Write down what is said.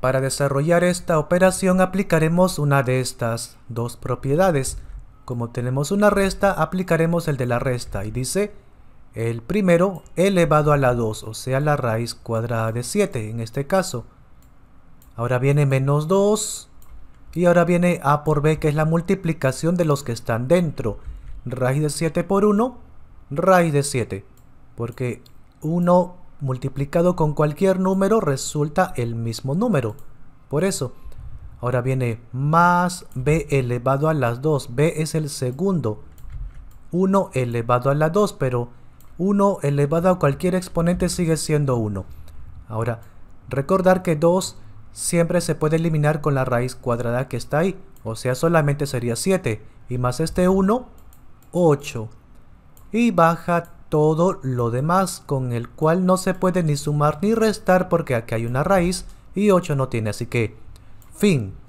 Para desarrollar esta operación aplicaremos una de estas dos propiedades. Como tenemos una resta, aplicaremos el de la resta y dice el primero elevado a la 2, o sea la raíz cuadrada de 7 en este caso. Ahora viene menos 2 y ahora viene a por b que es la multiplicación de los que están dentro. Raíz de 7 por 1, raíz de 7. Porque 1 multiplicado con cualquier número resulta el mismo número. Por eso, ahora viene más b elevado a las 2. b es el segundo. 1 elevado a la 2, pero 1 elevado a cualquier exponente sigue siendo 1. Ahora, recordar que 2 siempre se puede eliminar con la raíz cuadrada que está ahí, o sea, solamente sería 7, y más este 1, 8. Y baja 3 todo lo demás con el cual no se puede ni sumar ni restar porque aquí hay una raíz y 8 no tiene, así que fin.